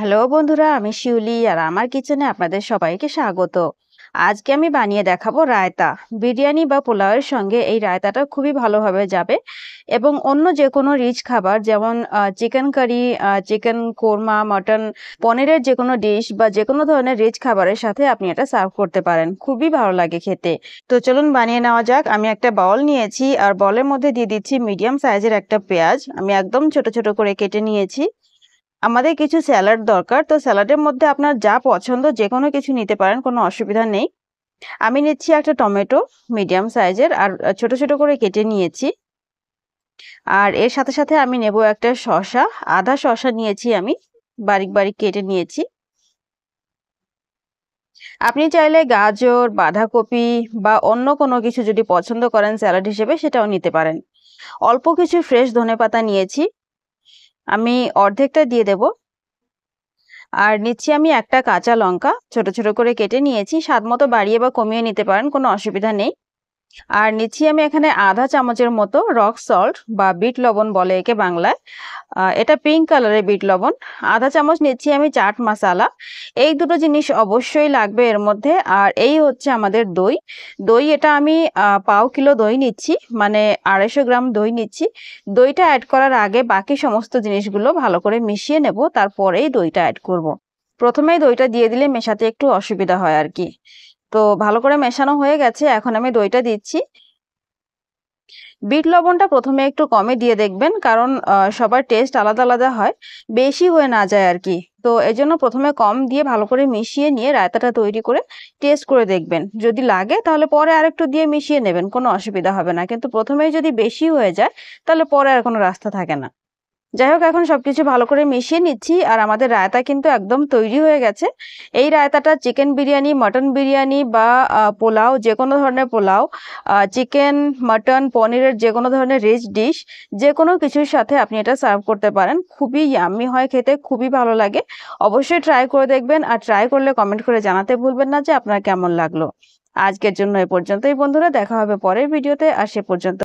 Hello বন্ধুরা আমি শিউলি আর আমার কিচেনে আপনাদের সবাইকে স্বাগত আজকে আমি বানিয়ে দেখাবো রায়তা বিরিয়ানি বা পোলাওয়ের সঙ্গে এই রায়তাটা খুবই ভালোভাবে যাবে এবং অন্য যে কোনো রিচ খাবার যেমন chicken curry chicken korma mutton পনিরের যে কোনো ডিশ বা যে কোনো ধরনের রিচ খাবারের সাথে আপনি এটা সার্ভ করতে পারেন খুবই ভালো লাগে খেতে তো চলুন বানিয়ে নেওয়া যাক আমি একটা বল নিয়েছি আর বলের মধ্যে দিয়ে দিচ্ছি মিডিয়াম সাইজের একটা পেঁয়াজ আমি একদম ছোট ছোট করে কেটে নিয়েছি আমাদের কিছু স্যালাড দরকার তো স্যালাডের মধ্যে আপনার যা পছন্দ যে কোনো কিছু নিতে পারেন কোনো অসুবিধা নেই আমি নিচ্ছি একটা টমেটো মিডিয়াম সাইজের আর ছোট ছোট করে কেটে নিয়েছি আর এর সাথে সাথে আমি নেব একটা শশা আধা শশা নিয়েছি আমি বারিক বারিক কেটে নিয়েছি আপনি চাইলে গাজর বাঁধাকপি বা অন্য কোনো কিছু যদি পছন্দ করেন স্যালাড হিসেবে সেটাও নিতে পারেন অল্প কিছু ফ্রেশ ধনে পাতা নিয়েছি আমি অর্ধেকটা দিয়ে দেব আর নিচ্ছি আমি একটা কাঁচা লঙ্কা ছোট ছোট করে কেটে নিয়েছি স্বাদ মতো বাড়িয়ে বা কমিয়ে নিতে পারেন কোনো অসুবিধা নেই আর নিচ্ছি আমি এখানে আধা চামচের মতো রক সল্ট বা বিট লবণ বলে একে বাংলায় এটা পিঙ্ক কালারের বিট লবণ আধা চামচ নিচ্ছি আমি চাট মশালা এই দুটো জিনিস অবশ্যই লাগবে এর মধ্যে আর এই হচ্ছে আমাদের দই দই এটা আমি পাও কিলো দই নিচ্ছি মানে আড়াইশো গ্রাম দই নিচ্ছি দইটা অ্যাড করার আগে বাকি সমস্ত জিনিসগুলো ভালো করে মিশিয়ে নেব তারপরেই দইটা অ্যাড করব। প্রথমে দইটা দিয়ে দিলে মেশাতে একটু অসুবিধা হয় আর কি তো ভালো করে মেশানো হয়ে গেছে এখন আমি দইটা দিচ্ছি বিট লবণটা প্রথমে একটু কমে দিয়ে দেখবেন কারণ সবার টেস্ট আলাদা আলাদা হয় বেশি হয়ে না যায় আর কি তো এজন্য প্রথমে কম দিয়ে ভালো করে মিশিয়ে নিয়ে রায়তাটা তৈরি করে টেস্ট করে দেখবেন যদি লাগে তাহলে পরে আর একটু দিয়ে মিশিয়ে নেবেন কোনো অসুবিধা হবে না কিন্তু প্রথমেই যদি বেশি হয়ে যায় তাহলে পরে আর কোনো রাস্তা থাকে না যাই হোক এখন সবকিছু ভালো করে মিশিয়ে নিচ্ছি আর আমাদের রায়তা কিন্তু একদম তৈরি হয়ে গেছে এই রায়তাটা চিকেন বিরিয়ানি মটন বিরিয়ানি বা পোলাও যে কোনো ধরনের পোলাও চিকেন মটন পনিরের যে কোনো ধরনের রিচ ডিশ যে কোনো কিছুর সাথে আপনি এটা সার্ভ করতে পারেন খুবই আমি হয় খেতে খুবই ভালো লাগে অবশ্যই ট্রাই করে দেখবেন আর ট্রাই করলে কমেন্ট করে জানাতে ভুলবেন না যে আপনার কেমন লাগলো আজকের জন্য এ পর্যন্তই বন্ধুরা দেখা হবে পরের ভিডিওতে আর সে পর্যন্ত